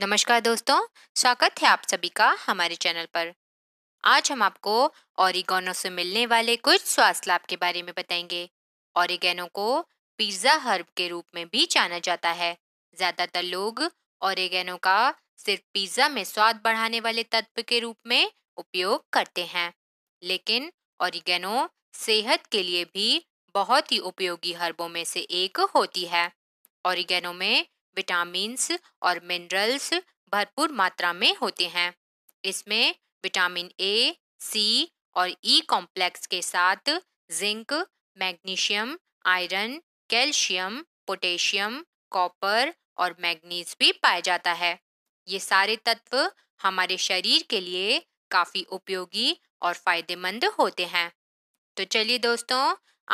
नमस्कार दोस्तों स्वागत है आप सभी का हमारे चैनल पर आज हम आपको ऑरिगेनो से मिलने वाले कुछ स्वास्थ्य लाभ के बारे में बताएंगे ऑरिगेनो को पिज्ज़ा हर्ब के रूप में भी जाना जाता है ज़्यादातर लोग ऑरिगेनो का सिर्फ पिज़्ज़ा में स्वाद बढ़ाने वाले तत्व के रूप में उपयोग करते हैं लेकिन ऑरिगेनो सेहत के लिए भी बहुत ही उपयोगी हर्बों में से एक होती है ऑरिगेनो में विटामिन्स और मिनरल्स भरपूर मात्रा में होते हैं इसमें विटामिन ए सी और ई e कॉम्प्लेक्स के साथ zinc magnesium iron calcium potassium copper और मैग्नीज भी पाया जाता है ये सारे तत्व हमारे शरीर के लिए काफ़ी उपयोगी और फायदेमंद होते हैं तो चलिए दोस्तों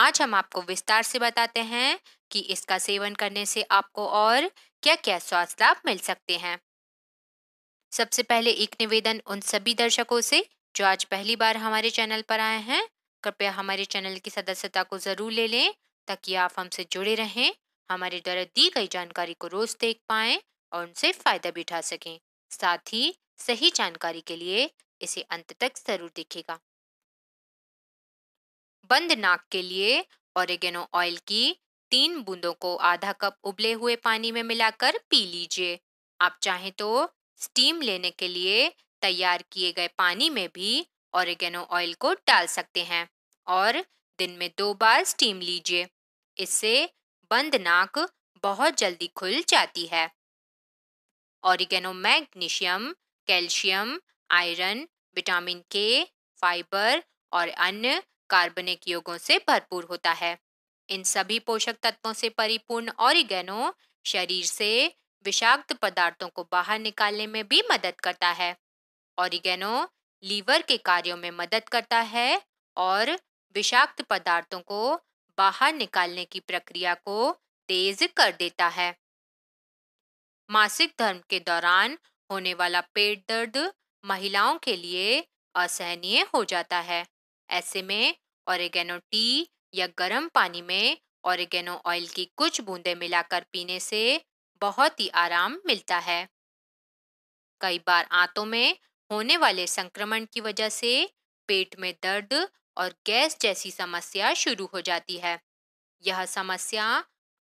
आज हम आपको विस्तार से बताते हैं कि इसका सेवन करने से आपको और क्या क्या स्वास्थ्य लाभ मिल सकते हैं सबसे पहले एक निवेदन उन सभी दर्शकों से जो आज पहली बार हमारे चैनल पर आए हैं कृपया हमारे चैनल की सदस्यता को ज़रूर ले लें ताकि आप हमसे जुड़े रहें हमारे द्वारा दी गई जानकारी को रोज़ देख पाए और उनसे फ़ायदा भी उठा सकें साथ ही सही जानकारी के लिए इसे अंत तक ज़रूर देखेगा बंद नाक के लिए ऑरिगेनो ऑयल की तीन बूंदों को आधा कप उबले हुए पानी में मिलाकर पी लीजिए आप चाहें तो स्टीम लेने के लिए तैयार किए गए पानी में भी ऑरिगेनो ऑयल को डाल सकते हैं और दिन में दो बार स्टीम लीजिए इससे बंद नाक बहुत जल्दी खुल जाती है oregano magnesium calcium iron vitamin K fibre और अन्य कार्बनिक योगों से भरपूर होता है इन सभी पोषक तत्वों से परिपूर्ण ऑरिगेनो शरीर से विषाक्त पदार्थों को बाहर निकालने में भी मदद करता है ऑरिगेनो लीवर के कार्यों में मदद करता है और विषाक्त पदार्थों को बाहर निकालने की प्रक्रिया को तेज कर देता है मासिक धर्म के दौरान होने वाला पेट दर्द महिलाओं के लिए असहनीय हो जाता है ऐसे में ऑरिगेनो टी या गर्म पानी में ऑरिगेनो ऑयल की कुछ बूंदें मिलाकर पीने से बहुत ही आराम मिलता है कई बार आंतों में होने वाले संक्रमण की वजह से पेट में दर्द और गैस जैसी समस्या शुरू हो जाती है यह समस्या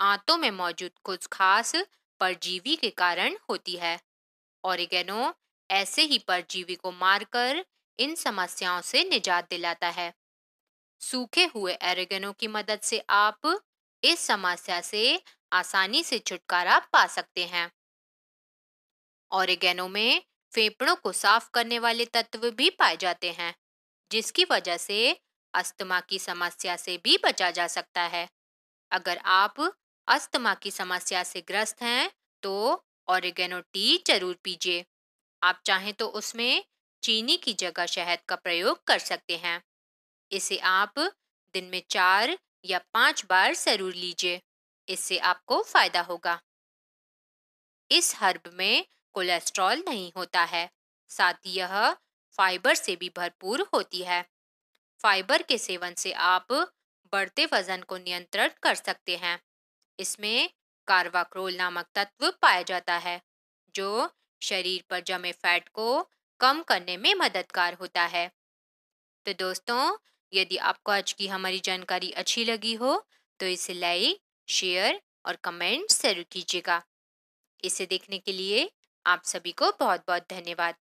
आंतों में मौजूद कुछ खास परजीवी के कारण होती है ऑरिगेनो ऐसे ही परजीवी को मारकर इन समस्याओं से निजात दिलाता है सूखे हुए एरेगनो की मदद से आप इस समस्या से आसानी से छुटकारा पा सकते हैं औरगेनो में फेफड़ों को साफ करने वाले तत्व भी पाए जाते हैं जिसकी वजह से अस्थमा की समस्या से भी बचा जा सकता है अगर आप अस्थमा की समस्या से ग्रस्त हैं तो औरगेनो टी जरूर पीजिए आप चाहें तो उसमें चीनी की जगह शहद का प्रयोग कर सकते हैं इसे आप दिन में चार या पांच बार जरूर लीजिए इससे आपको फायदा होगा इस हर्ब में कोलेस्ट्रॉल नहीं होता है साथ ही यह फाइबर से भी भरपूर होती है फाइबर के सेवन से आप बढ़ते वजन को नियंत्रित कर सकते हैं इसमें कार्वाक्रोल नामक तत्व पाया जाता है जो शरीर पर जमे फैट को कम करने में मददगार होता है तो दोस्तों यदि आपको आज की हमारी जानकारी अच्छी लगी हो तो इसे लाइक शेयर और कमेंट जरूर कीजिएगा इसे देखने के लिए आप सभी को बहुत बहुत धन्यवाद